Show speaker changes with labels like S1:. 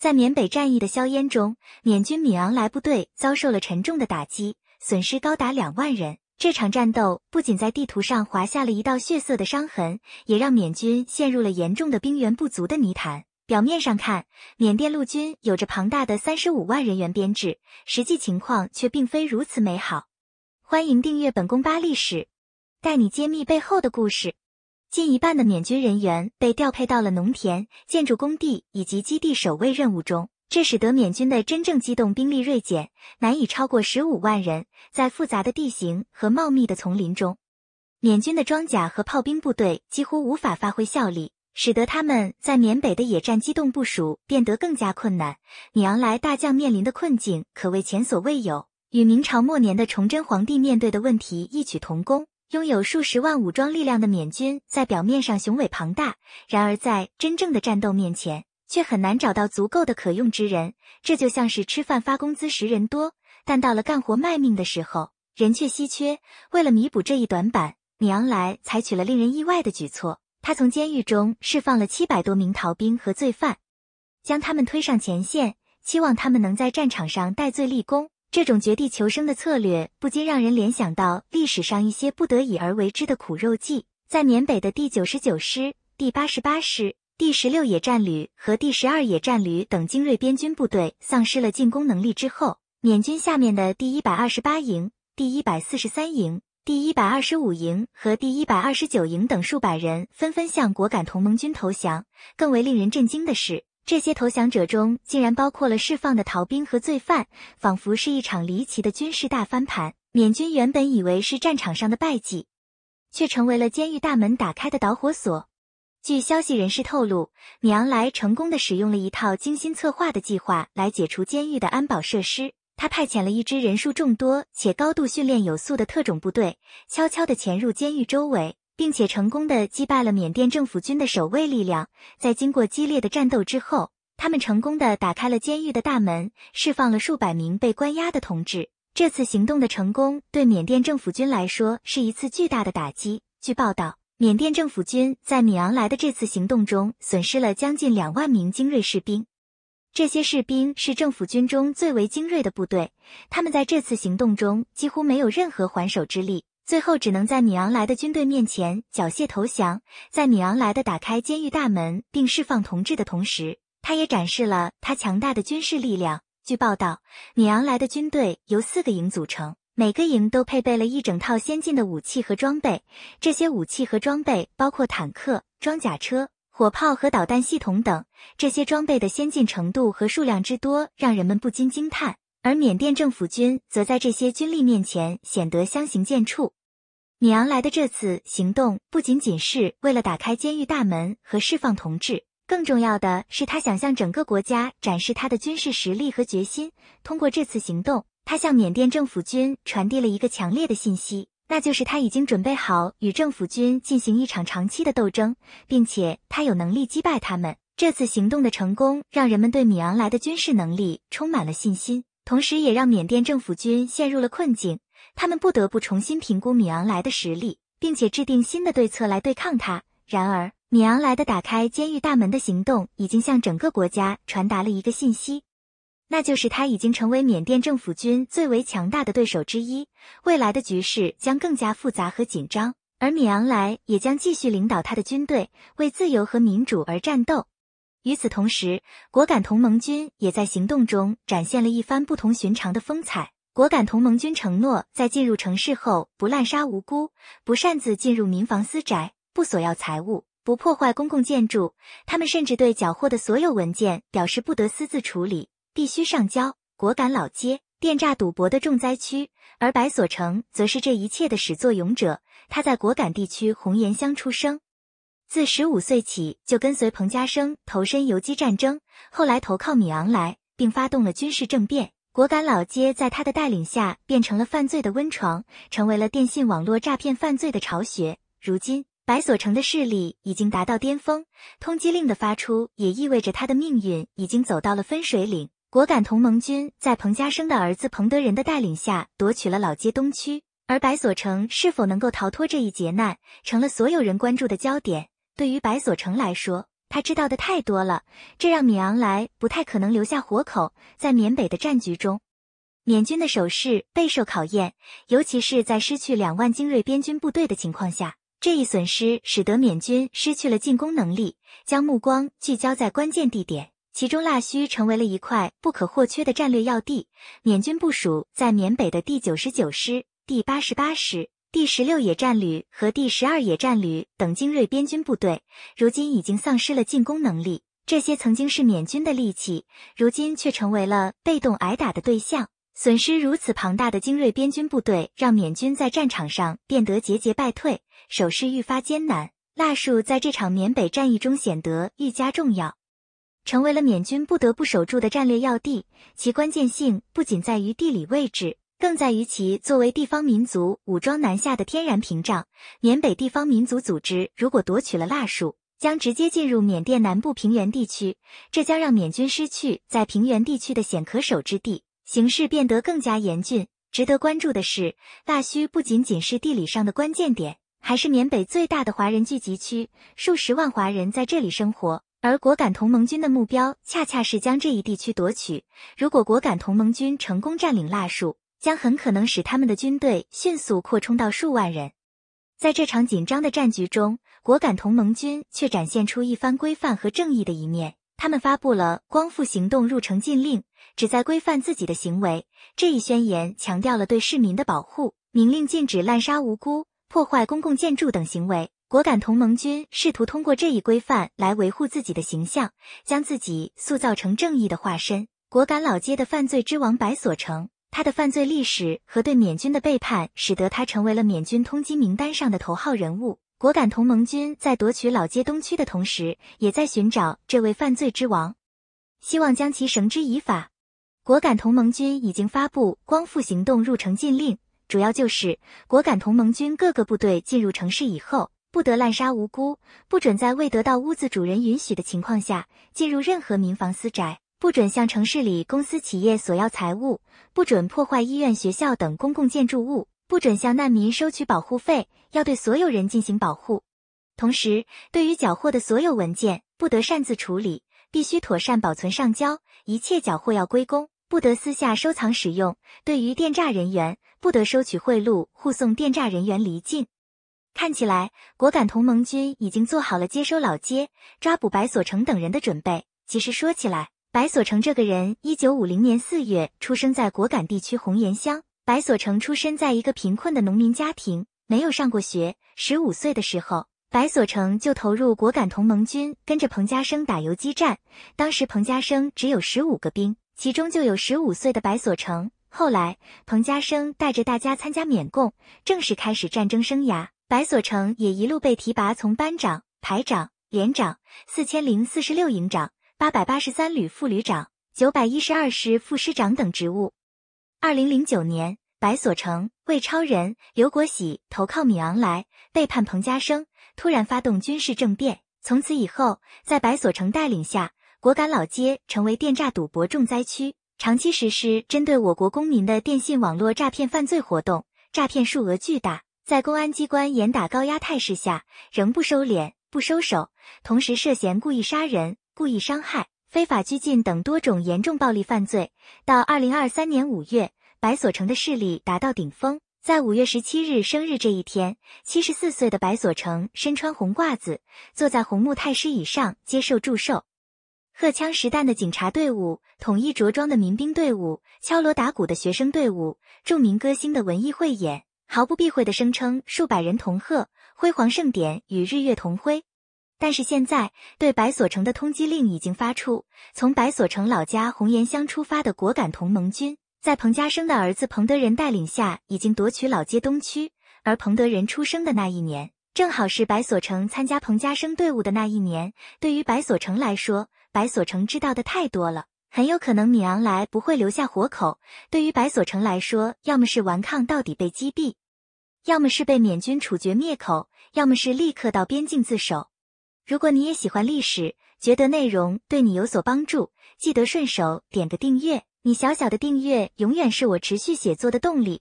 S1: 在缅北战役的硝烟中，缅军米昂莱部队遭受了沉重的打击，损失高达两万人。这场战斗不仅在地图上划下了一道血色的伤痕，也让缅军陷入了严重的兵源不足的泥潭。表面上看，缅甸陆军有着庞大的三十五万人员编制，实际情况却并非如此美好。欢迎订阅本宫八历史，带你揭秘背后的故事。近一半的缅军人员被调配到了农田、建筑工地以及基地守卫任务中，这使得缅军的真正机动兵力锐减，难以超过十五万人。在复杂的地形和茂密的丛林中，缅军的装甲和炮兵部队几乎无法发挥效力，使得他们在缅北的野战机动部署变得更加困难。米昂莱大将面临的困境可谓前所未有，与明朝末年的崇祯皇帝面对的问题异曲同工。拥有数十万武装力量的缅军，在表面上雄伟庞大，然而在真正的战斗面前，却很难找到足够的可用之人。这就像是吃饭发工资时人多，但到了干活卖命的时候，人却稀缺。为了弥补这一短板，米昂莱采取了令人意外的举措：他从监狱中释放了七百多名逃兵和罪犯，将他们推上前线，期望他们能在战场上戴罪立功。这种绝地求生的策略不禁让人联想到历史上一些不得已而为之的苦肉计。在缅北的第九十九师、第八十八师、第十六野战旅和第十二野战旅等精锐边军部队丧失了进攻能力之后，缅军下面的第一百二十八营、第一百四十三营、第一百二十五营和第一百二十九营等数百人纷纷向果敢同盟军投降。更为令人震惊的是。这些投降者中竟然包括了释放的逃兵和罪犯，仿佛是一场离奇的军事大翻盘。缅军原本以为是战场上的败绩，却成为了监狱大门打开的导火索。据消息人士透露，米昂莱成功的使用了一套精心策划的计划来解除监狱的安保设施。他派遣了一支人数众多且高度训练有素的特种部队，悄悄地潜入监狱周围。并且成功的击败了缅甸政府军的守卫力量。在经过激烈的战斗之后，他们成功的打开了监狱的大门，释放了数百名被关押的同志。这次行动的成功对缅甸政府军来说是一次巨大的打击。据报道，缅甸政府军在米昂莱的这次行动中损失了将近两万名精锐士兵。这些士兵是政府军中最为精锐的部队，他们在这次行动中几乎没有任何还手之力。最后只能在米昂莱的军队面前缴械投降。在米昂莱的打开监狱大门并释放同志的同时，他也展示了他强大的军事力量。据报道，米昂莱的军队由四个营组成，每个营都配备了一整套先进的武器和装备。这些武器和装备包括坦克、装甲车、火炮和导弹系统等。这些装备的先进程度和数量之多，让人们不禁惊叹。而缅甸政府军则在这些军力面前显得相形见绌。米昂莱的这次行动不仅仅是为了打开监狱大门和释放同志，更重要的是他想向整个国家展示他的军事实力和决心。通过这次行动，他向缅甸政府军传递了一个强烈的信息，那就是他已经准备好与政府军进行一场长期的斗争，并且他有能力击败他们。这次行动的成功，让人们对米昂莱的军事能力充满了信心，同时也让缅甸政府军陷入了困境。他们不得不重新评估米昂莱的实力，并且制定新的对策来对抗他。然而，米昂莱的打开监狱大门的行动已经向整个国家传达了一个信息，那就是他已经成为缅甸政府军最为强大的对手之一。未来的局势将更加复杂和紧张，而米昂莱也将继续领导他的军队为自由和民主而战斗。与此同时，果敢同盟军也在行动中展现了一番不同寻常的风采。果敢同盟军承诺，在进入城市后不滥杀无辜，不擅自进入民房私宅，不索要财物，不破坏公共建筑。他们甚至对缴获的所有文件表示不得私自处理，必须上交。果敢老街，电诈赌博的重灾区，而白所成则是这一切的始作俑者。他在果敢地区红岩乡出生，自十五岁起就跟随彭家声投身游击战争，后来投靠米昂莱，并发动了军事政变。果敢老街在他的带领下变成了犯罪的温床，成为了电信网络诈骗犯罪的巢穴。如今，白所成的势力已经达到巅峰，通缉令的发出也意味着他的命运已经走到了分水岭。果敢同盟军在彭家生的儿子彭德仁的带领下夺取了老街东区，而白所成是否能够逃脱这一劫难，成了所有人关注的焦点。对于白所成来说，他知道的太多了，这让米昂莱不太可能留下活口。在缅北的战局中，缅军的守势备受考验，尤其是在失去两万精锐边军部队的情况下，这一损失使得缅军失去了进攻能力，将目光聚焦在关键地点，其中腊戌成为了一块不可或缺的战略要地。缅军部署在缅北的第九十九师、第八十八师。第十六野战旅和第十二野战旅等精锐边军部队，如今已经丧失了进攻能力。这些曾经是缅军的利器，如今却成为了被动挨打的对象。损失如此庞大的精锐边军部队，让缅军在战场上变得节节败退，守势愈发艰难。蜡树在这场缅北战役中显得愈加重要，成为了缅军不得不守住的战略要地。其关键性不仅在于地理位置。更在于其作为地方民族武装南下的天然屏障。缅北地方民族组织如果夺取了腊戍，将直接进入缅甸南部平原地区，这将让缅军失去在平原地区的显可守之地，形势变得更加严峻。值得关注的是，腊戍不仅仅是地理上的关键点，还是缅北最大的华人聚集区，数十万华人在这里生活。而果敢同盟军的目标恰恰是将这一地区夺取。如果果敢同盟军成功占领腊戍，将很可能使他们的军队迅速扩充到数万人。在这场紧张的战局中，果敢同盟军却展现出一番规范和正义的一面。他们发布了“光复行动入城禁令”，旨在规范自己的行为。这一宣言强调了对市民的保护，明令禁止滥杀无辜、破坏公共建筑等行为。果敢同盟军试图通过这一规范来维护自己的形象，将自己塑造成正义的化身。果敢老街的犯罪之王白所成。他的犯罪历史和对缅军的背叛，使得他成为了缅军通缉名单上的头号人物。果敢同盟军在夺取老街东区的同时，也在寻找这位犯罪之王，希望将其绳之以法。果敢同盟军已经发布光复行动入城禁令，主要就是果敢同盟军各个部队进入城市以后，不得滥杀无辜，不准在未得到屋子主人允许的情况下进入任何民房私宅。不准向城市里公司企业索要财物，不准破坏医院学校等公共建筑物，不准向难民收取保护费，要对所有人进行保护。同时，对于缴获的所有文件，不得擅自处理，必须妥善保存上交，一切缴获要归公，不得私下收藏使用。对于电诈人员，不得收取贿赂，护送电诈人员离境。看起来，果敢同盟军已经做好了接收老街、抓捕白所成等人的准备。其实说起来，白所成这个人，一九五零年四月出生在果敢地区红岩乡。白所成出生在一个贫困的农民家庭，没有上过学。十五岁的时候，白所成就投入果敢同盟军，跟着彭家声打游击战。当时彭家声只有十五个兵，其中就有十五岁的白所成。后来，彭家声带着大家参加缅共，正式开始战争生涯。白所成也一路被提拔，从班长、排长、连长、四千零四十六营长。八百八十三旅副旅长、九百一十二师副师长等职务。二零零九年，白所成、魏超仁、刘国喜投靠米昂莱，背叛彭家声，突然发动军事政变。从此以后，在白所成带领下，果敢老街成为电诈赌博重灾区，长期实施针对我国公民的电信网络诈骗犯罪活动，诈骗数额巨大。在公安机关严打高压态势下，仍不收敛、不收手，同时涉嫌故意杀人。故意伤害、非法拘禁等多种严重暴力犯罪。到二零二三年五月，白所成的势力达到顶峰。在五月十七日生日这一天，七十四岁的白所成身穿红褂子，坐在红木太师椅上接受祝寿。荷枪实弹的警察队伍、统一着装的民兵队伍、敲锣打鼓的学生队伍、著名歌星的文艺汇演，毫不避讳地声称数百人同贺，辉煌盛典与日月同辉。但是现在，对白所城的通缉令已经发出。从白所城老家红岩乡出发的果敢同盟军，在彭家生的儿子彭德仁带领下，已经夺取老街东区。而彭德仁出生的那一年，正好是白所城参加彭家生队伍的那一年。对于白所城来说，白所城知道的太多了，很有可能米昂莱不会留下活口。对于白所城来说，要么是顽抗到底被击毙，要么是被缅军处决灭口，要么是立刻到边境自首。如果你也喜欢历史，觉得内容对你有所帮助，记得顺手点个订阅。你小小的订阅，永远是我持续写作的动力。